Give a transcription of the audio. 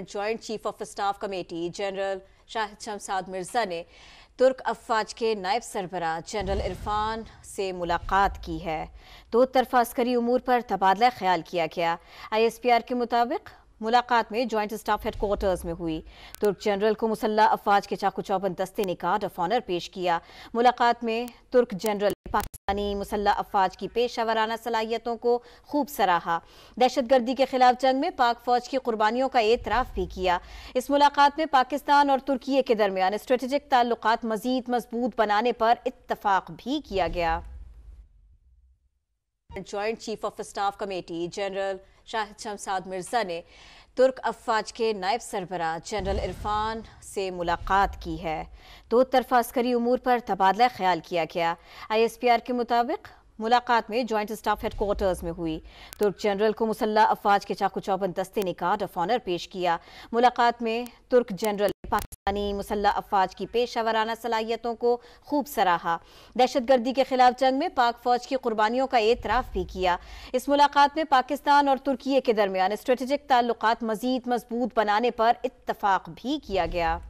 joint chief of staff committee general Shahid Shamshad Mirza ने तुर्क अफवाज के नायब सरबरा जनरल इरफान से मुलाकात की है दो तरफा अस्करी उमूर पर तबादला ख्याल किया गया आई एस पी आर के मुताबिक मुलाकात में जॉइंट स्टाफ हेडकोार्टर्स में हुई तुर्क जनरल को मुसल्ला अफवाज के चाकू चौबंद दस्ते ने गार्ड ऑफ ऑनर पेश किया मुलाकात में तुर्क जनरल पाकिस्तानी मुसल्ह अफवाज की पेशा वराना सलाहियतों को खूब सराहा दहशत गर्दी के खिलाफ जंग में पाक फौज की कुर्बानियों का एतराफ़ भी किया इस मुलाकात में पाकिस्तान और तुर्की के दरमियान स्ट्रेटजिक ताल्लुक मजीद मजबूत बनाने पर इतफाक भी किया गया joint chief of staff committee general Shahid Shamshad Mirza ने तुर्क अफवाज के नायब सरबरा जनरल इरफान से मुलाकात की है दो तरफा अस्करी उमूर पर तबादला ख्याल किया गया आई एस पी आर के मुताबिक मुलाकात में जॉइंट स्टाफ हेडकोार्टर्स में हुई तुर्क जनरल को मुसल्ला अफवाज के चाकू चौबंद दस्ते ने गार्ड ऑफ ऑनर पेश किया मुलाकात में तुर्क जनरल पाकिस्तानी मुसल्ह अफवाज की पेशा सलाहियतों को खूब सराहा दहशत गर्दी के खिलाफ जंग में पाक फौज की कुर्बानियों का एतराफ़ भी किया इस मुलाकात में पाकिस्तान और तुर्की के दरमियान स्ट्रेटेजिक ताल्लुक मजीद मजबूत बनाने पर इतफाक़ भी किया गया